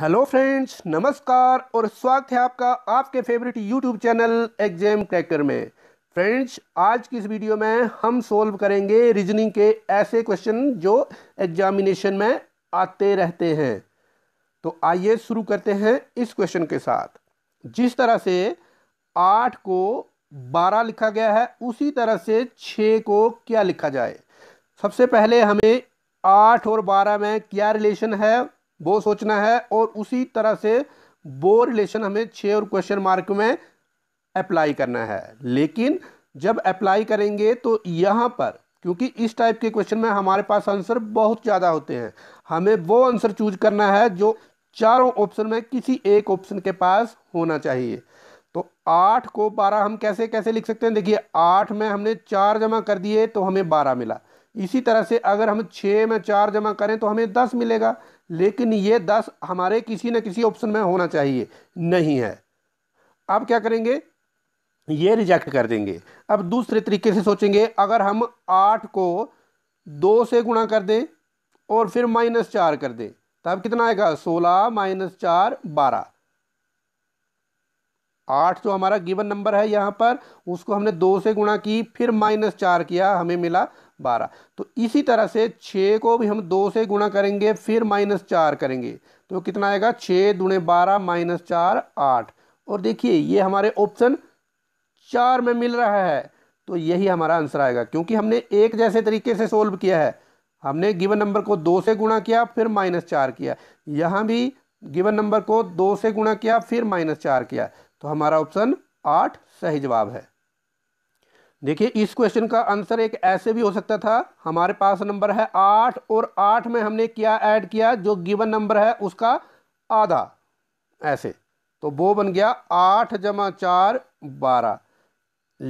hello friends नमस्कार और स्वागत है आपका आपके favourite YouTube channel exam cracker में फ्रेंड्स आज की इस वीडियो में हम सॉल्व करेंगे रीजनिंग के ऐसे क्वेश्चन जो एग्जामिनेशन में आते रहते हैं तो आइए शुरू करते हैं इस क्वेश्चन के साथ जिस तरह से आठ को बारह लिखा गया है उसी तरह से छः को क्या लिखा जाए सबसे पहले हमें आठ और बारह में क्या रिलेशन है वो सोचना है और उसी तरह से वो रिलेशन हमें छः और क्वेश्चन मार्क में अप्लाई करना है लेकिन जब अप्लाई करेंगे तो यहाँ पर क्योंकि इस टाइप के क्वेश्चन में हमारे पास आंसर बहुत ज़्यादा होते हैं हमें वो आंसर चूज करना है जो चारों ऑप्शन में किसी एक ऑप्शन के पास होना चाहिए तो आठ को बारह हम कैसे कैसे लिख सकते हैं देखिए आठ में हमने चार जमा कर दिए तो हमें बारह मिला इसी तरह से अगर हम छः में चार जमा करें तो हमें दस मिलेगा लेकिन ये दस हमारे किसी न किसी ऑप्शन में होना चाहिए नहीं है आप क्या करेंगे ये रिजेक्ट कर देंगे अब दूसरे तरीके से सोचेंगे अगर हम आठ को दो से गुणा कर दें और फिर माइनस चार कर दें तब कितना आएगा सोलह माइनस चार बारह आठ जो हमारा गिवन नंबर है यहाँ पर उसको हमने दो से गुणा की फिर माइनस चार किया हमें मिला बारह तो इसी तरह से छः को भी हम दो से गुणा करेंगे फिर माइनस चार करेंगे तो कितना आएगा छः दुणे बारह माइनस चार आठ और देखिए ये हमारे ऑप्शन चार में मिल रहा है तो यही हमारा आंसर आएगा क्योंकि हमने एक जैसे तरीके से सोल्व किया है हमने गिवन नंबर को दो से गुणा किया फिर माइनस चार किया यहाँ भी गिवन नंबर को दो से गुणा किया फिर माइनस चार किया तो हमारा ऑप्शन आठ सही जवाब है देखिए इस क्वेश्चन का आंसर एक ऐसे भी हो सकता था हमारे पास नंबर है आठ और आठ में हमने क्या ऐड किया जो गिवन नंबर है उसका आधा ऐसे तो वो बन गया आठ जमा चार बारह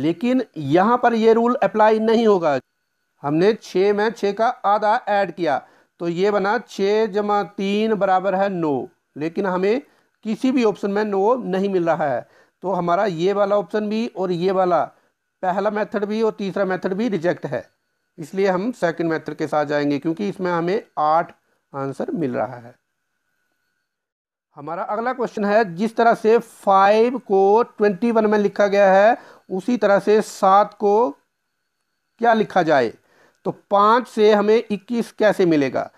लेकिन यहां पर ये रूल अप्लाई नहीं होगा हमने छ में छः का आधा ऐड किया तो ये बना छः जमा तीन बराबर है नो लेकिन हमें किसी भी ऑप्शन में नो नहीं मिल रहा है तो हमारा ये वाला ऑप्शन भी और ये वाला पहला मेथड भी और तीसरा मेथड भी रिजेक्ट है इसलिए हम सेकंड मेथड के साथ जाएंगे क्योंकि इसमें हमें आठ आंसर मिल रहा है हमारा अगला क्वेश्चन है जिस तरह से फाइव को ट्वेंटी वन में लिखा गया है उसी तरह से सात को क्या लिखा जाए तो पाँच से हमें इक्कीस कैसे मिलेगा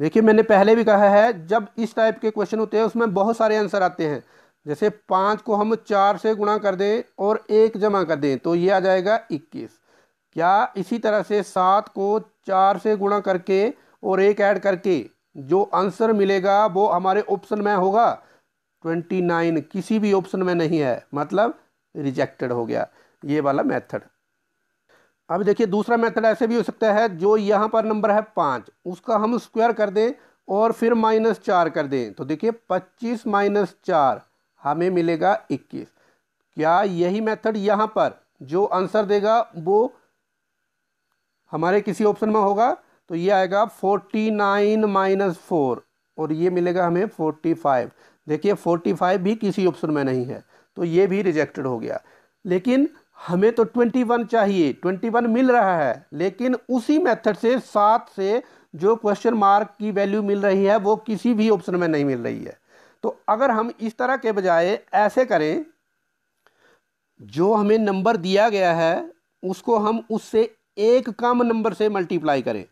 देखिए मैंने पहले भी कहा है जब इस टाइप के क्वेश्चन होते हैं उसमें बहुत सारे आंसर आते हैं जैसे पाँच को हम चार से गुणा कर दें और एक जमा कर दें तो ये आ जाएगा इक्कीस क्या इसी तरह से सात को चार से गुणा करके और एक ऐड करके जो आंसर मिलेगा वो हमारे ऑप्शन में होगा ट्वेंटी नाइन किसी भी ऑप्शन में नहीं है मतलब रिजेक्टेड हो गया ये वाला मेथड अब देखिए दूसरा मेथड ऐसे भी हो सकता है जो यहाँ पर नंबर है पाँच उसका हम स्क्वायर कर दें और फिर माइनस चार कर दें तो देखिए पच्चीस माइनस चार हमें मिलेगा इक्कीस क्या यही मेथड यहाँ पर जो आंसर देगा वो हमारे किसी ऑप्शन में होगा तो ये आएगा फोर्टी नाइन माइनस फोर और ये मिलेगा हमें फोर्टी फाइव देखिए फोर्टी फाइव भी किसी ऑप्शन में नहीं है तो ये भी रिजेक्टेड हो गया लेकिन हमें तो ट्वेंटी वन चाहिए ट्वेंटी वन मिल रहा है लेकिन उसी मेथड से सात से जो क्वेश्चन मार्क की वैल्यू मिल रही है वो किसी भी ऑप्शन में नहीं मिल रही है तो अगर हम इस तरह के बजाय ऐसे करें जो हमें नंबर दिया गया है उसको हम उससे एक कम नंबर से मल्टीप्लाई करें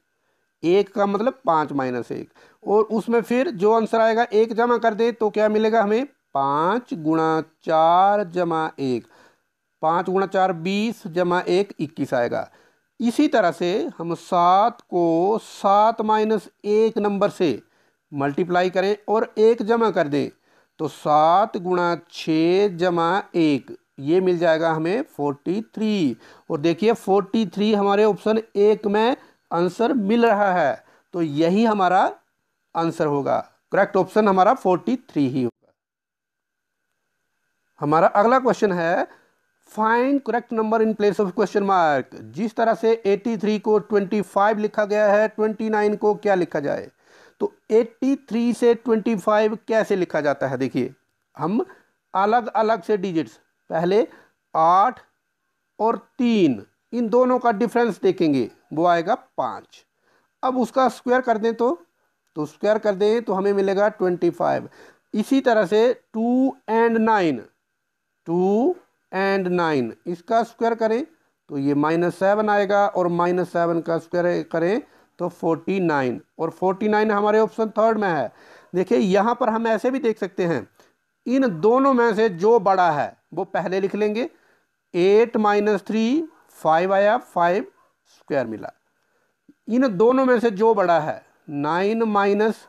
एक का मतलब पाँच माइनस एक और उसमें फिर जो आंसर आएगा एक जमा कर दे तो क्या मिलेगा हमें पाँच गुणा चार जमा एक पाँच गुणा चार बीस जमा एक इक्कीस आएगा इसी तरह से हम सात को सात माइनस एक नंबर से मल्टीप्लाई करें और एक जमा कर दें तो सात गुणा छः जमा एक ये मिल जाएगा हमें फोर्टी थ्री और देखिए फोर्टी थ्री हमारे ऑप्शन एक में आंसर मिल रहा है तो यही हमारा आंसर होगा करेक्ट ऑप्शन हमारा फोर्टी थ्री ही होगा हमारा अगला क्वेश्चन है find correct number in place of question mark जिस तरह से थ्री को ट्वेंटी फाइव लिखा गया है ट्वेंटी नाइन को क्या लिखा जाए तो 83 से 25 कैसे लिखा जाता है देखिए हम अलग अलग से डिजिट्स पहले आठ और तीन इन दोनों का डिफरेंस देखेंगे वो आएगा पाँच अब उसका स्क्वायर कर दें तो तो स्क्वायर कर दें तो हमें मिलेगा ट्वेंटी फाइव इसी तरह से two and nine two and nine इसका स्क्वायर करें तो ये माइनस सेवन आएगा और माइनस सेवन का स्क्वायर करें तो 49 और 49 हमारे ऑप्शन थर्ड में है देखिए यहाँ पर हम ऐसे भी देख सकते हैं इन दोनों में से जो बड़ा है वो पहले लिख लेंगे एट माइनस थ्री फाइव आया फाइव स्क्वायर मिला इन दोनों में से जो बड़ा है नाइन माइनस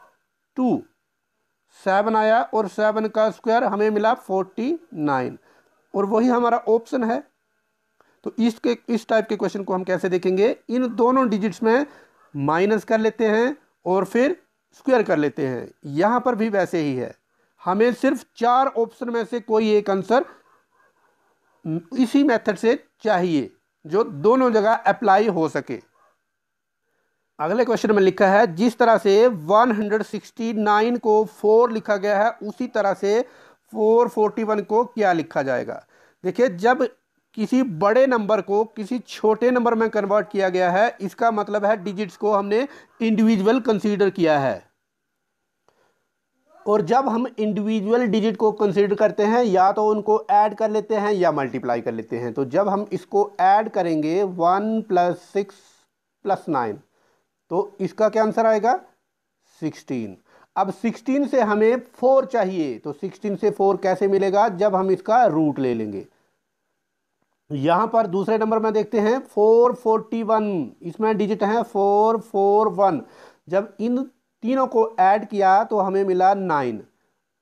टू सेवन आया और सेवन का स्क्वायर हमें मिला फोर्टी नाइन और वही हमारा ऑप्शन है तो इसके इस टाइप के क्वेश्चन को हम कैसे देखेंगे इन दोनों डिजिट्स में माइनस कर लेते हैं और फिर स्क्वायर कर लेते हैं यहाँ पर भी वैसे ही है हमें सिर्फ चार ऑप्शन में से कोई एक आंसर इसी मेथड से चाहिए जो दोनों जगह अप्लाई हो सके अगले क्वेश्चन में लिखा है जिस तरह से 169 को 4 लिखा गया है उसी तरह से 441 को क्या लिखा जाएगा देखिए जब किसी बड़े नंबर को किसी छोटे नंबर में कन्वर्ट किया गया है इसका मतलब है डिजिट्स को हमने इंडिविजुअल कंसीडर किया है और जब हम इंडिविजुअल डिजिट को कंसीडर करते हैं या तो उनको ऐड कर लेते हैं या मल्टीप्लाई कर लेते हैं तो जब हम इसको ऐड करेंगे one plus six plus nine तो इसका क्या आंसर आएगा सिक्सटीन अब सिक्सटीन से हमें फोर चाहिए तो सिक्सटीन से फोर कैसे मिलेगा जब हम इसका रूट ले लेंगे यहाँ पर दूसरे नंबर में देखते हैं फोर फोर्टी वन इसमें डिजिट है फोर फोर वन जब इन तीनों को ऐड किया तो हमें मिला नाइन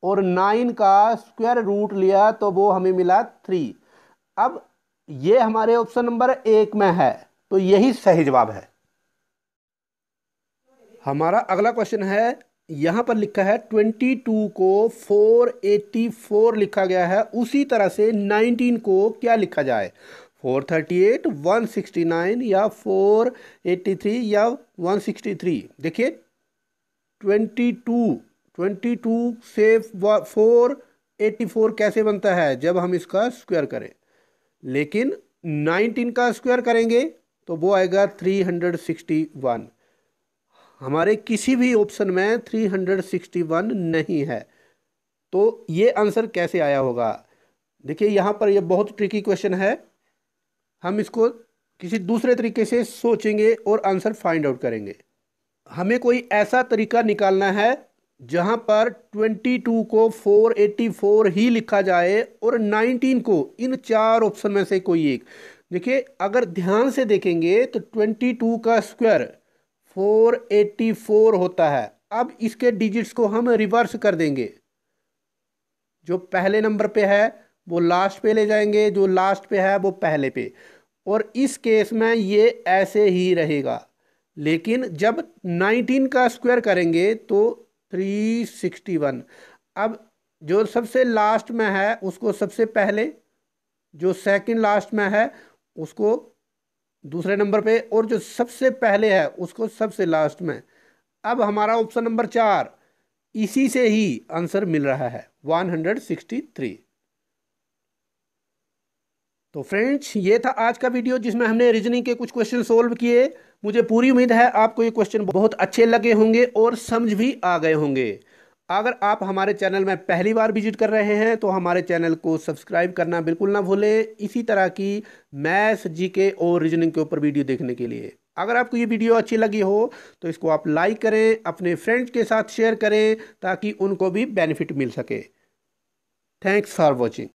और नाइन का स्क्वायर रूट लिया तो वो हमें मिला थ्री अब ये हमारे ऑप्शन नंबर एक में है तो यही सही जवाब है हमारा अगला क्वेश्चन है यहाँ पर लिखा है 22 को 484 लिखा गया है उसी तरह से 19 को क्या लिखा जाए 438, 169 या 483 या 163 देखिए 22 22 से 484 कैसे बनता है जब हम इसका स्क्वायर करें लेकिन 19 का स्क्वायर करेंगे तो वो आएगा 361 हमारे किसी भी ऑप्शन में 361 नहीं है तो ये आंसर कैसे आया होगा देखिए यहाँ पर यह बहुत ट्रिकी क्वेश्चन है हम इसको किसी दूसरे तरीके से सोचेंगे और आंसर फाइंड आउट करेंगे हमें कोई ऐसा तरीका निकालना है जहाँ पर 22 को 484 ही लिखा जाए और 19 को इन चार ऑप्शन में से कोई एक देखिए अगर ध्यान से देखेंगे तो 22 का स्क्वायर 484 होता है अब इसके डिजिट्स को हम रिवर्स कर देंगे जो पहले नंबर पे है वो लास्ट पे ले जाएंगे जो लास्ट पे है वो पहले पे और इस केस में ये ऐसे ही रहेगा लेकिन जब 19 का स्क्वायर करेंगे तो 361 अब जो सबसे लास्ट में है उसको सबसे पहले जो सेकंड लास्ट में है उसको दूसरे नंबर पे और जो सबसे पहले है उसको सबसे लास्ट में अब हमारा ऑप्शन नंबर चार इसी से ही आंसर मिल रहा है 163 तो फ्रेंड्स ये था आज का वीडियो जिसमें हमने रीजनिंग के कुछ क्वेश्चन सोल्व किए मुझे पूरी उम्मीद है आपको ये क्वेश्चन बहुत अच्छे लगे होंगे और समझ भी आ गए होंगे अगर आप हमारे चैनल में पहली बार विजिट कर रहे हैं तो हमारे चैनल को सब्सक्राइब करना बिल्कुल ना भूलें इसी तरह की मैथ्स जीके और रीजनिंग के ऊपर वीडियो देखने के लिए अगर आपको ये वीडियो अच्छी लगी हो तो इसको आप लाइक करें अपने फ्रेंड्स के साथ शेयर करें ताकि उनको भी बेनिफिट मिल सके थैंक्स फॉर वॉचिंग